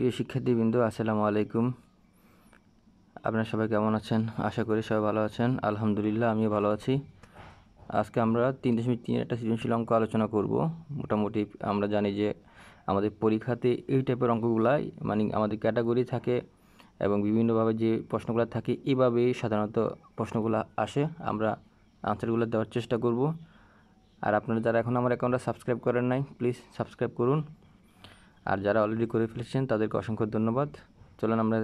প্রিয় শিক্ষার্থীবৃন্দ আসসালামু আলাইকুম আপনারা সবাই কেমন আছেন আশা করি সবাই ভালো আছেন আলহামদুলিল্লাহ আমিও ভালো আছি আজকে আমরা তিন দশমিক তিন একটা সৃজনশীল অঙ্ক আলোচনা করব মোটামুটি আমরা জানি যে আমাদের পরীক্ষাতে এই টাইপের অঙ্কগুলাই মানে আমাদের ক্যাটাগরি থাকে এবং বিভিন্নভাবে যে প্রশ্নগুলো থাকে এভাবেই সাধারণত প্রশ্নগুলো আসে আমরা আনসারগুলো দেওয়ার চেষ্টা করব আর আপনারা যারা এখন আমার অ্যাকাউন্টটা সাবস্ক্রাইব করেন নাই প্লিজ সাবস্ক্রাইব করুন আর যারা অলরেডি করে ফেলেছেন তাদেরকে অসংখ্য ধন্যবাদ চলুন আমরা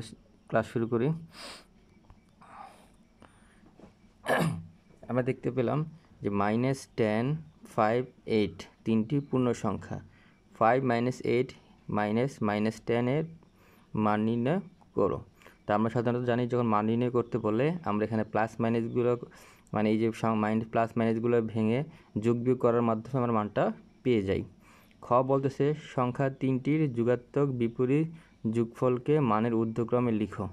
ক্লাস শুরু করি আমরা দেখতে পেলাম যে মাইনাস টেন ফাইভ এইট তিনটি পূর্ণ সংখ্যা five minus eight minus minus টেনের মান নির্ণয় করো তা আমরা সাধারণত জানি যখন মান নির্ণয় করতে বলে আমরা এখানে প্লাস মাইনাসগুলো মানে এই যে মাইনাস প্লাস মাইনাসগুলো ভেঙে যোগ বিয়োগ করার মাধ্যমে আমরা মানটা পেয়ে যাই খ বলতেছে সংখ্যা তিনটির যুগাত্মক বিপরীত যুগফলকে মানের ঊর্ধ্বক্রমে লিখো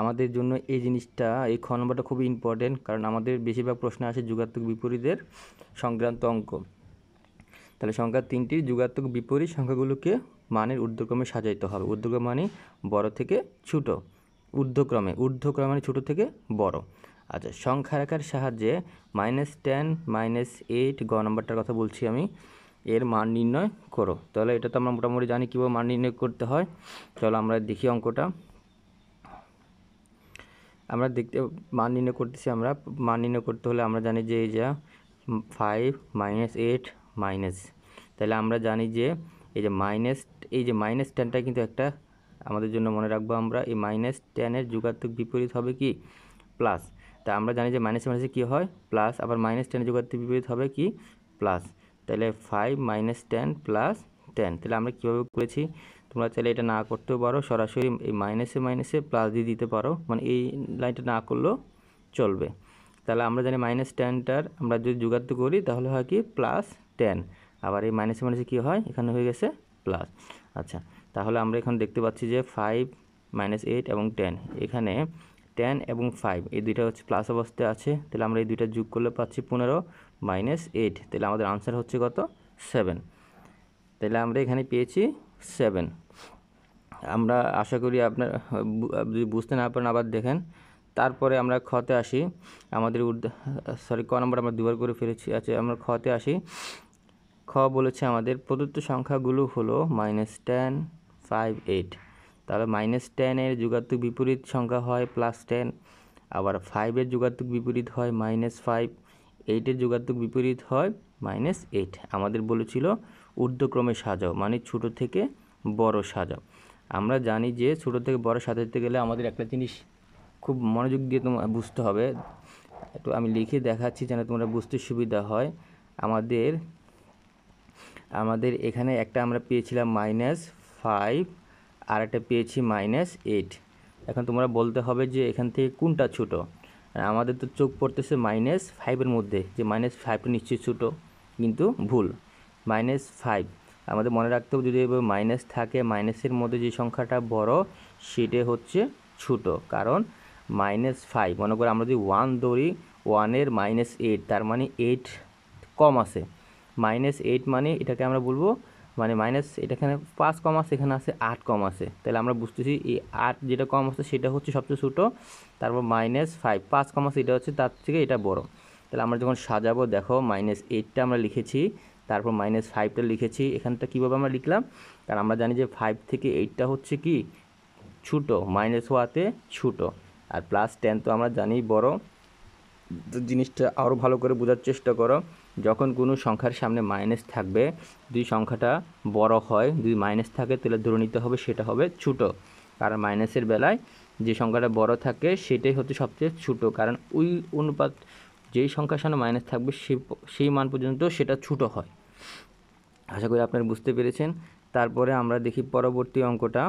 আমাদের জন্য এই জিনিসটা এই খ নম্বরটা খুবই ইম্পর্টেন্ট কারণ আমাদের বেশিরভাগ প্রশ্ন আসে যুগাত্মক বিপরীতের সংক্রান্ত অঙ্ক তাহলে সংখ্যা তিনটির যুগাত্মক বিপরীত সংখ্যাগুলোকে মানের ঊর্ধ্বক্রমে সাজাইতে হবে ঊর্ধ্বক্রম মানে বড় থেকে ছোট ঊর্ধ্বক্রমে ঊর্ধ্বক্রম মানে ছোটো থেকে বড় আচ্ছা সংখ্যা রাখার সাহায্যে মাইনাস টেন মাইনাস এইট গ নম্বরটার কথা বলছি আমি এর মান নির্ণয় করো তাহলে এটা তো আমরা মোটামুটি জানি কীভাবে মান নির্ণয় করতে হয় চলো আমরা দেখি অঙ্কটা আমরা দেখতে মান নির্ণয় করতেছি আমরা মান নির্ণয় করতে হলে আমরা জানি যে এই যা ফাইভ মাইনাস এইট মাইনাস তাহলে আমরা জানি যে এই যে মাইনাস এই যে মাইনাস টেনটা কিন্তু একটা আমাদের জন্য মনে রাখবো আমরা এই মাইনাস টেনের যুগাত্মক বিপরীত হবে কি প্লাস তা আমরা জানি যে মাইনাস মাইনাসে কী হয় প্লাস আবার মাইনাস টেনের যুগাত্মক বিপরীত হবে কি প্লাস তাহলে five minus ten plus ten তাহলে আমরা কীভাবে করেছি তোমরা চাইলে এটা না করতেও পারো সরাসরি এই মাইনাসে মাইনাসে প্লাস দিয়ে দিতে পারো মানে এই লাইনটা না করলেও চলবে তাহলে আমরা জানি মাইনাস টেনটার আমরা যদি যুগাত্ম করি তাহলে হয় কি প্লাস টেন আবার এই মাইনাসে মাইনাসে কী হয় এখানে হয়ে গেছে প্লাস আচ্ছা তাহলে আমরা এখন দেখতে পাচ্ছি যে ফাইভ মাইনাস এইট এবং টেন এখানে টেন এবং ফাইভ এই দুইটা হচ্ছে প্লাস অবস্থায় আছে তাহলে আমরা এই দুইটা যোগ করলে পাচ্ছি পনেরো মাইনাস এইট তাহলে আমাদের আনসার হচ্ছে কত সেভেন তাহলে আমরা এখানে পেয়েছি সেভেন আমরা আশা করি আপনার যদি বুঝতে না পারেন আবার দেখেন তারপরে আমরা ক্ষতে আসি আমাদের সরি ক নম্বর আমরা দুবার করে ফেলেছি আচ্ছা আমরা খতে আসি খ বলেছে আমাদের প্রদত্ত সংখ্যাগুলো হলো মাইনাস টেন ফাইভ এইট তাহলে মাইনাস টেনের যুগাত্মক বিপরীত সংখ্যা হয় প্লাস টেন আবার ফাইভের যুগাত্মক বিপরীত হয় মাইনাস ফাইভ এইটের যোগাত্মক বিপরীত হয় মাইনাস এইট আমাদের বলেছিল ঊর্ধ্বক্রমে সাজাও মানে ছোট থেকে বড় সাজাও আমরা জানি যে ছোট থেকে বড় সাজাতে গেলে আমাদের একটা জিনিস খুব মনোযোগ দিয়ে তোমার বুঝতে হবে একটু আমি লিখে দেখাচ্ছি যেন তোমরা বুঝতে সুবিধা হয় আমাদের আমাদের এখানে একটা আমরা পেয়েছিলাম মাইনাস ফাইভ আর একটা পেয়েছি মাইনাস এইট এখন তোমরা বলতে হবে যে এখান থেকে কোনটা ছোটো আর আমাদের তো চোখ পড়তেছে মাইনাস ফাইভের মধ্যে যে মাইনাস ফাইভটা নিশ্চয়ই ছোটো কিন্তু ভুল মাইনাস ফাইভ আমাদের মনে রাখতে হবে যদি মাইনাস থাকে মাইনাসের মধ্যে যে সংখ্যাটা বড় সেটা হচ্ছে ছোট কারণ মাইনাস ফাইভ মনে করি আমরা যদি ওয়ান ধরি ওয়ানের মাইনাস এইট তার মানে এইট কম আছে মাইনাস এইট মানে এটাকে আমরা বলবো মানে মাইনাস এটাখানে পাঁচ কম আছে এখানে আছে আট কম আছে তাহলে আমরা বুঝতেছি এই আট যেটা কম আছে সেটা হচ্ছে সবচেয়ে ছোটো তারপর মাইনাস ফাইভ পাঁচ কম আছে এটা হচ্ছে তার থেকে এটা বড় তাহলে আমরা যখন সাজাবো দেখো মাইনাস এইটটা আমরা লিখেছি তারপর মাইনাস ফাইভটা লিখেছি এখানটা কীভাবে আমরা লিখলাম কারণ আমরা জানি যে ফাইভ থেকে এইটটা হচ্ছে কি ছোটো মাইনাস ওয়াতে ছোটো আর প্লাস টেন তো আমরা জানি বড় জিনিসটা আরও ভালো করে বোঝার চেষ্টা করো যখন কোনো সংখ্যার সামনে মাইনাস থাকবে দুই সংখ্যাটা বড় হয় যদি মাইনাস থাকে তাহলে ধরে নিতে হবে সেটা হবে ছোটো কারণ মাইনাসের বেলায় যে সংখ্যাটা বড় থাকে সেটাই হচ্ছে সবচেয়ে ছোটো কারণ ওই অনুপাত যেই সংখ্যার সামনে মাইনাস থাকবে সেই সেই মান পর্যন্ত সেটা ছোটো হয় আশা করি আপনারা বুঝতে পেরেছেন তারপরে আমরা দেখি পরবর্তী অঙ্কটা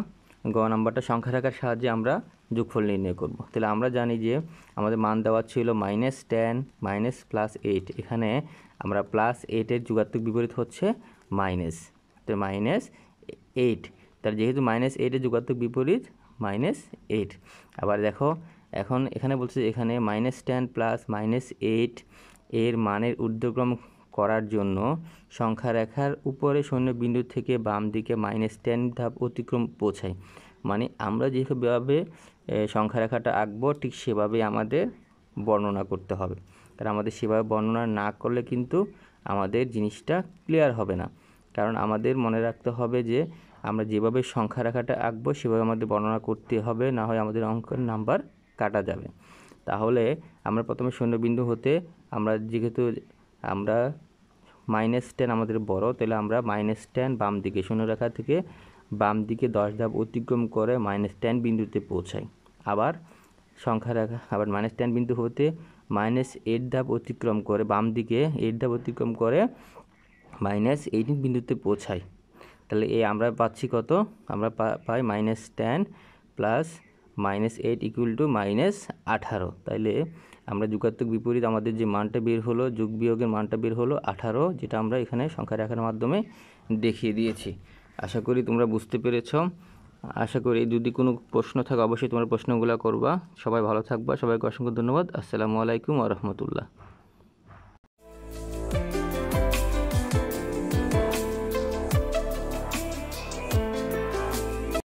গ নাম্বারটা সংখ্যা থাকার সাহায্যে আমরা যোগফল নির্ণয় করব তাহলে আমরা জানি যে আমাদের মান দেওয়া ছিল minus ten minus plus eight এখানে আমরা প্লাস এইটের যুগাত্মক বিপরীত হচ্ছে মাইনাস তো মাইনাস এইট তার যেহেতু মাইনাস এইটের যুগাত্মক বিপরীত মাইনাস এইট আবার দেখো এখন এখানে বলছে এখানে minus ten plus minus eight এর মানের ঊর্ধ্বক্রম করার জন্য সংখ্যা রেখার উপরে শূন্যবিন্দু থেকে বাম দিকে মাইনাস টেন ধাপ অতিক্রম পৌঁছায় মানে আমরা যেভাবে সংখ্যা রেখাটা আঁকবো ঠিক সেভাবে আমাদের বর্ণনা করতে হবে কারণ আমাদের সেভাবে বর্ণনা না করলে কিন্তু আমাদের জিনিসটা ক্লিয়ার হবে না কারণ আমাদের মনে রাখতে হবে যে আমরা যেভাবে সংখ্যা রেখাটা আঁকবো সেভাবে আমাদের বর্ণনা করতে হবে না হয় আমাদের অঙ্কের নাম্বার কাটা যাবে তাহলে আমরা প্রথমে শূন্যবিন্দু হতে আমরা যেহেতু আমরা মাইনাস টেন আমাদের বড় তাহলে আমরা মাইনাস টেন বাম দিকে রেখা থেকে বাম দিকে দশ ধাপ অতিক্রম করে মাইনাস টেন বিন্দুতে পৌঁছাই আবার সংখ্যা রেখা আবার মাইনাস টেন বিন্দু হতে মাইনাস এইট ধাপ অতিক্রম করে বাম দিকে এইট ধাপ অতিক্রম করে মাইনাস এইটিন বিন্দুতে পৌঁছাই তাহলে এই আমরা পাচ্ছি কত আমরা পাই minus ten plus minus eight equal to minus আঠারো তাইলে আমরা যুগাত্মক বিপরীত আমাদের যে মানটা বের হলো যুগ বিয়োগের মানটা বের হলো আঠারো যেটা আমরা এখানে সংখ্যা রাখার মাধ্যমে দেখিয়ে দিয়েছি আশা করি তোমরা বুঝতে পেরেছ আশা করি যদি কোনো প্রশ্ন থাকে অবশ্যই তোমরা প্রশ্নগুলো করবা সবাই ভালো থাকবা সবাইকে অসংখ্য ধন্যবাদ আসসালামু আলাইকুম আ রহমতুল্লাহ